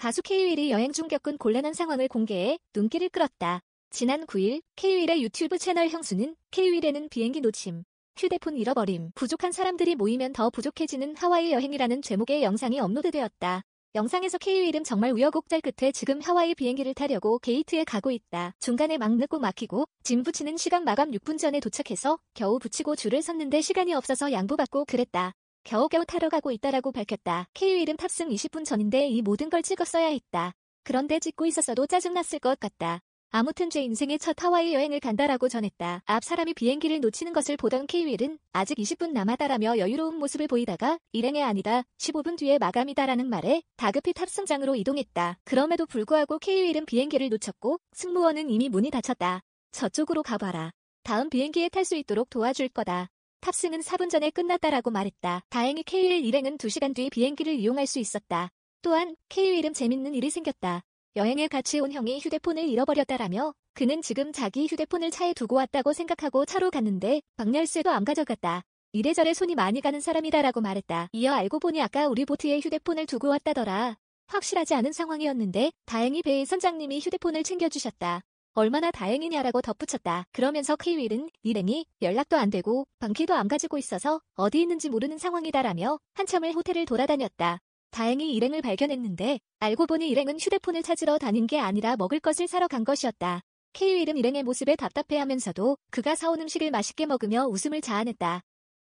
가수 케이윌이 여행 중 겪은 곤란한 상황을 공개해 눈길을 끌었다. 지난 9일 케이윌의 유튜브 채널 형수는 케이윌에는 비행기 놓침, 휴대폰 잃어버림, 부족한 사람들이 모이면 더 부족해지는 하와이 여행이라는 제목의 영상이 업로드되었다. 영상에서 케이윌은 정말 우여곡절 끝에 지금 하와이 비행기를 타려고 게이트에 가고 있다. 중간에 막 늦고 막히고 짐 붙이는 시간 마감 6분 전에 도착해서 겨우 붙이고 줄을 섰는데 시간이 없어서 양보받고 그랬다. 겨우겨우 타러 가고 있다라고 밝혔다. KU 이름 탑승 20분 전인데 이 모든 걸 찍었어야 했다. 그런데 찍고 있었어도 짜증났을 것 같다. 아무튼 제 인생의 첫 하와이 여행을 간다라고 전했다. 앞 사람이 비행기를 놓치는 것을 보던 케이윌은 아직 20분 남았다라며 여유로운 모습을 보이다가 일행이 아니다. 15분 뒤에 마감이다라는 말에 다급히 탑승장으로 이동했다. 그럼에도 불구하고 케이윌은 비행기를 놓쳤고 승무원은 이미 문이 닫혔다. 저쪽으로 가봐라. 다음 비행기에 탈 수 있도록 도와줄 거다. 탑승은 4분 전에 끝났다라고 말했다. 다행히 K1 일행은 2시간 뒤 비행기를 이용할 수 있었다. 또한 k 이름 재밌는 일이 생겼다. 여행에 같이 온 형이 휴대폰을 잃어버렸다라며 그는 지금 자기 휴대폰을 차에 두고 왔다고 생각하고 차로 갔는데 박열쇠도 안 가져갔다. 이래저래 손이 많이 가는 사람이다라고 말했다. 이어 알고 보니 아까 우리 보트에 휴대폰을 두고 왔다더라. 확실하지 않은 상황이었는데 다행히 배의 선장님이 휴대폰을 챙겨주셨다. 얼마나 다행이냐라고 덧붙였다. 그러면서 케이윌은 일행이 연락도 안 되고 방키도 안 가지고 있어서 어디 있는지 모르는 상황이다라며 한참을 호텔을 돌아다녔다. 다행히 일행을 발견했는데 알고 보니 일행은 휴대폰을 찾으러 다닌 게 아니라 먹을 것을 사러 간 것이었다. 케이윌은 일행의 모습에 답답해하면서도 그가 사온 음식을 맛있게 먹으며 웃음을 자아냈다.